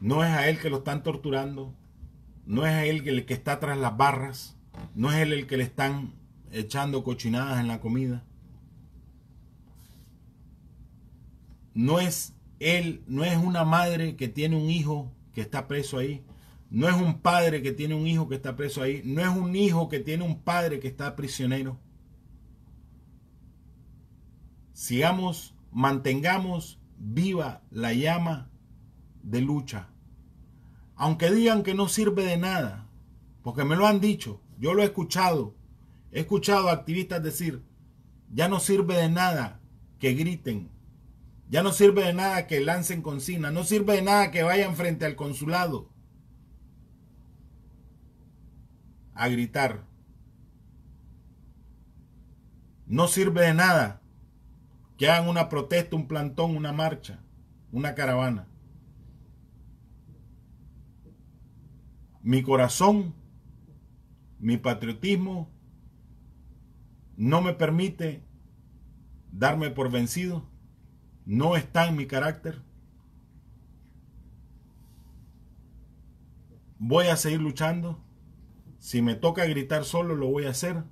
No es a él que lo están torturando, no es a él el que está tras las barras, no es él el que le están echando cochinadas en la comida. No es él, no es una madre que tiene un hijo que está preso ahí, no es un padre que tiene un hijo que está preso ahí, no es un hijo que tiene un padre que está prisionero. Sigamos, mantengamos viva la llama de lucha. Aunque digan que no sirve de nada, porque me lo han dicho, yo lo he escuchado, he escuchado activistas decir, ya no sirve de nada que griten, ya no sirve de nada que lancen consignas, no sirve de nada que vayan frente al consulado a gritar. No sirve de nada que hagan una protesta, un plantón, una marcha, una caravana. mi corazón, mi patriotismo no me permite darme por vencido, no está en mi carácter. Voy a seguir luchando. Si me toca gritar solo, lo voy a hacer.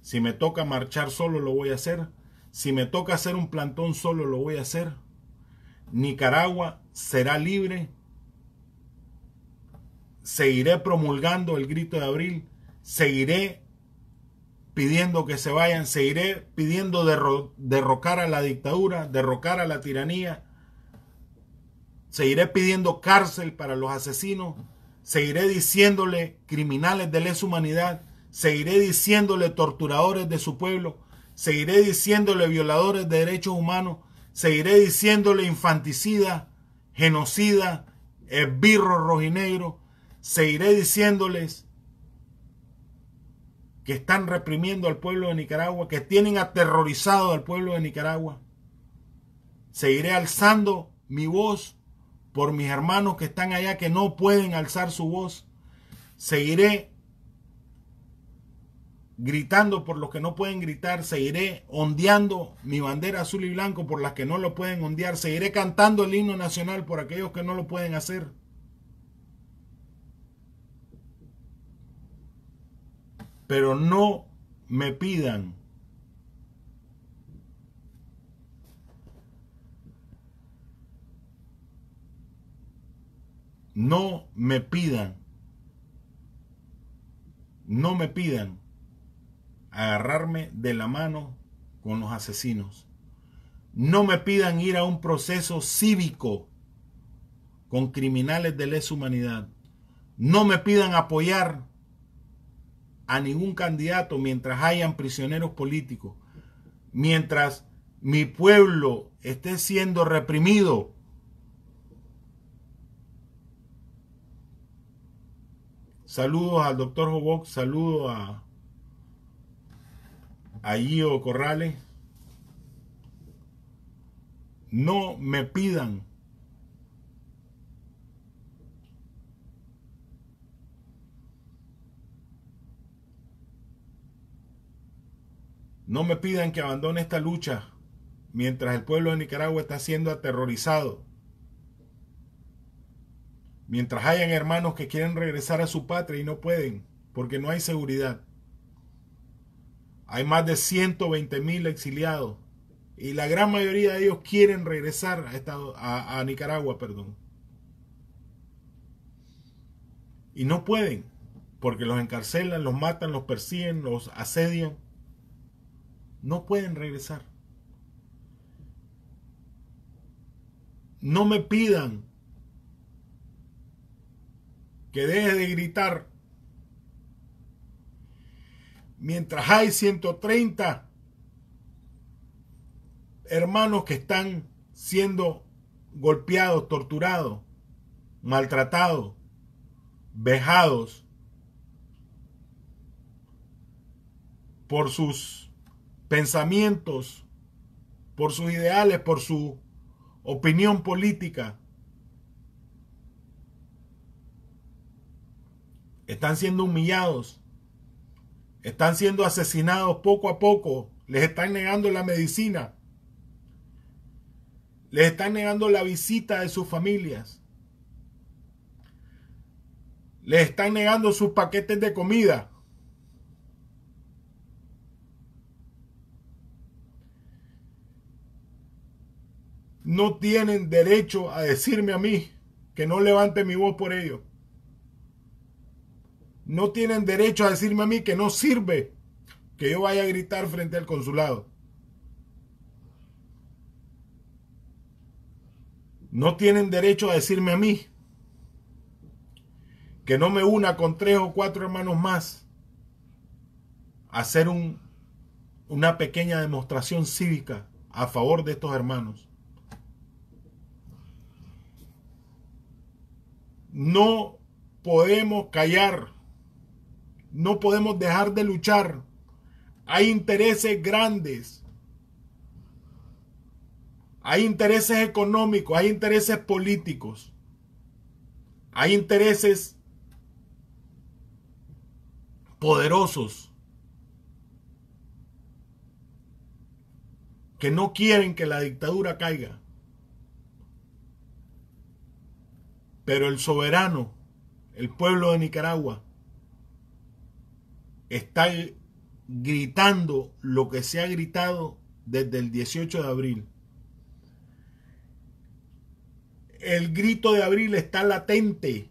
Si me toca marchar solo, lo voy a hacer. Si me toca hacer un plantón solo, lo voy a hacer. Nicaragua será libre seguiré promulgando el grito de abril, seguiré pidiendo que se vayan, seguiré pidiendo derrocar a la dictadura, derrocar a la tiranía, seguiré pidiendo cárcel para los asesinos, seguiré diciéndole criminales de lesa humanidad, seguiré diciéndole torturadores de su pueblo, seguiré diciéndole violadores de derechos humanos, seguiré diciéndole infanticida, genocida, esbirro rojinegro, seguiré diciéndoles que están reprimiendo al pueblo de Nicaragua, que tienen aterrorizado al pueblo de Nicaragua. Seguiré alzando mi voz por mis hermanos que están allá, que no pueden alzar su voz. Seguiré gritando por los que no pueden gritar, seguiré ondeando mi bandera azul y blanco por las que no lo pueden ondear, seguiré cantando el himno nacional por aquellos que no lo pueden hacer. pero no me pidan no me pidan, no me pidan agarrarme de la mano con los asesinos. No me pidan ir a un proceso cívico con criminales de lesa humanidad. No me pidan apoyar a ningún candidato mientras hayan prisioneros políticos, mientras mi pueblo esté siendo reprimido. Saludos al doctor Hobox. saludos a, a Gio Corrales. No me pidan No me pidan que abandone esta lucha mientras el pueblo de Nicaragua está siendo aterrorizado. Mientras hayan hermanos que quieren regresar a su patria y no pueden, porque no hay seguridad. Hay más de 120 mil exiliados y la gran mayoría de ellos quieren regresar a, a, Nicaragua, perdón. Y no pueden, porque los encarcelan, los matan, los persiguen, los asedian. No pueden regresar. No me pidan que deje de gritar. Mientras hay 130 hermanos que están siendo golpeados, torturados, maltratados, vejados por sus pensamientos, por sus ideales, por su opinión política, están siendo humillados, están siendo asesinados poco a poco, les están negando la medicina, les están negando la visita de sus familias, les están negando sus paquetes de comida. no tienen derecho a decirme a mí que no levante mi voz por ellos. No tienen derecho a decirme a mí que no sirve que yo vaya a gritar frente al consulado. No tienen derecho a decirme a mí que no me una con tres o cuatro hermanos más a hacer una pequeña demostración cívica a favor de estos hermanos. No podemos callar. No podemos dejar de luchar. Hay intereses grandes. Hay intereses económicos, hay intereses políticos. Hay intereses poderosos que no quieren que la dictadura caiga. Pero el soberano, el pueblo de Nicaragua, está gritando lo que se ha gritado desde el 18 de abril. El grito de abril está latente.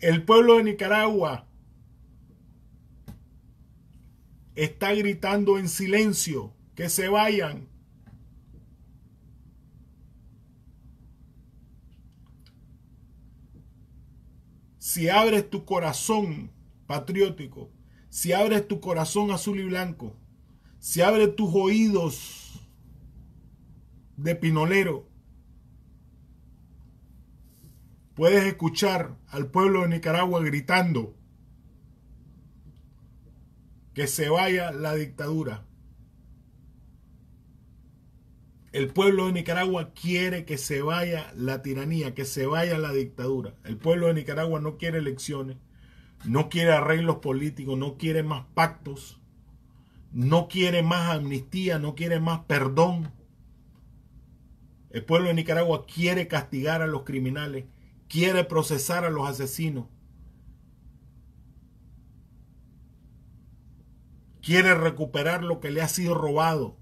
El pueblo de Nicaragua está gritando en silencio que se vayan. Si abres tu corazón patriótico, si abres tu corazón azul y blanco, si abres tus oídos de pinolero, puedes escuchar al pueblo de Nicaragua gritando que se vaya la dictadura. El pueblo de Nicaragua quiere que se vaya la tiranía, que se vaya la dictadura. El pueblo de Nicaragua no quiere elecciones, no quiere arreglos políticos, no quiere más pactos, no quiere más amnistía, no quiere más perdón. El pueblo de Nicaragua quiere castigar a los criminales, quiere procesar a los asesinos, quiere recuperar lo que le ha sido robado.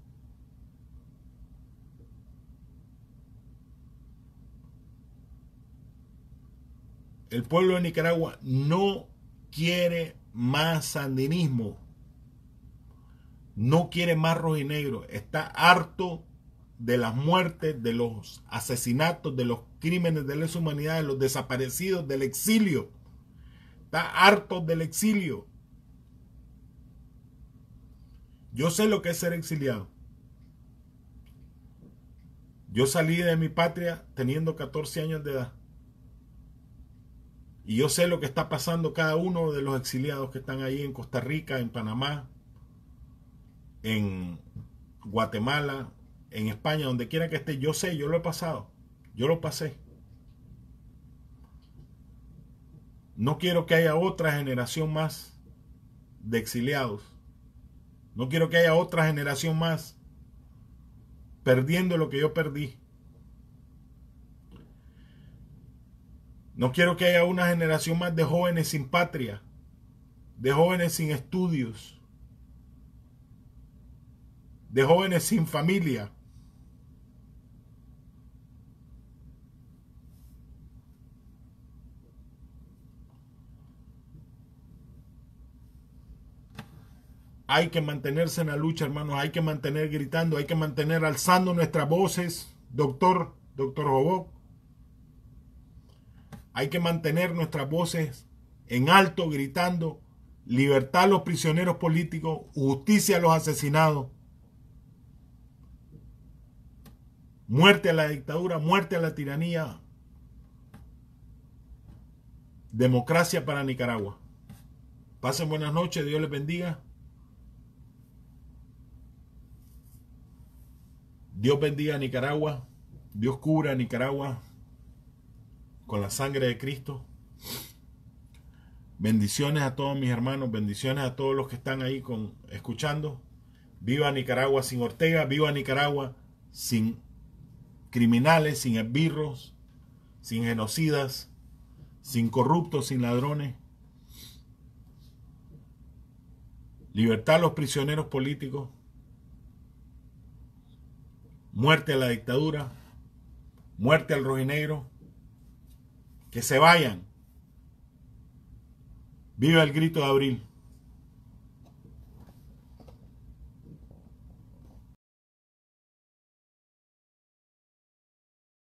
El pueblo de Nicaragua no quiere más sandinismo. No quiere más negro. Está harto de las muertes, de los asesinatos, de los crímenes de lesa humanidad, de los desaparecidos, del exilio. Está harto del exilio. Yo sé lo que es ser exiliado. Yo salí de mi patria teniendo 14 años de edad. Y yo sé lo que está pasando cada uno de los exiliados que están ahí en Costa Rica, en Panamá, en Guatemala, en España, donde quiera que esté. Yo sé, yo lo he pasado. Yo lo pasé. No quiero que haya otra generación más de exiliados no quiero que haya otra generación más perdiendo lo que yo perdí. No quiero que haya una generación más de jóvenes sin patria, de jóvenes sin estudios, de jóvenes sin familia. Hay que mantenerse en la lucha, hermanos. Hay que mantener gritando, hay que mantener alzando nuestras voces. Doctor, doctor Jobó. Hay que mantener nuestras voces en alto, gritando. Libertad a los prisioneros políticos, justicia a los asesinados. Muerte a la dictadura, muerte a la tiranía. Democracia para Nicaragua. Pasen buenas noches, Dios les bendiga. Dios bendiga a Nicaragua. Dios cubra a Nicaragua con la sangre de Cristo. Bendiciones a todos mis hermanos, bendiciones a todos los que están ahí con, escuchando. Viva Nicaragua sin Ortega, viva Nicaragua sin criminales, sin esbirros, sin genocidas, sin corruptos, sin ladrones. Libertad a los prisioneros políticos muerte a la dictadura, muerte al rojinegro, que se vayan. Viva el grito de abril.